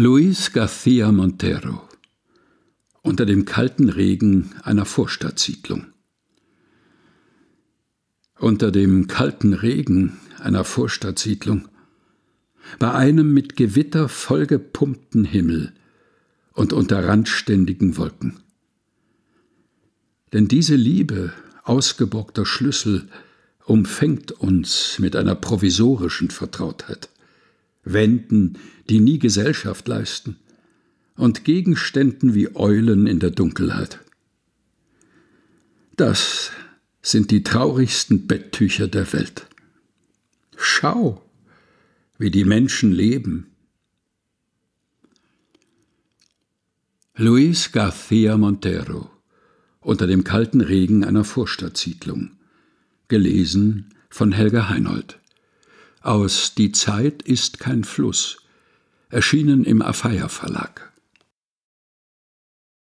Luis García Montero unter dem kalten Regen einer Vorstadtsiedlung. Unter dem kalten Regen einer Vorstadtsiedlung, bei einem mit Gewitter vollgepumpten Himmel und unter randständigen Wolken. Denn diese Liebe, ausgeborgter Schlüssel, umfängt uns mit einer provisorischen Vertrautheit. Wänden, die nie Gesellschaft leisten, und Gegenständen wie Eulen in der Dunkelheit. Das sind die traurigsten Betttücher der Welt. Schau, wie die Menschen leben. Luis García Montero unter dem kalten Regen einer Vorstadtsiedlung. Gelesen von Helga Heinold aus Die Zeit ist kein Fluss, erschienen im Afeier Verlag.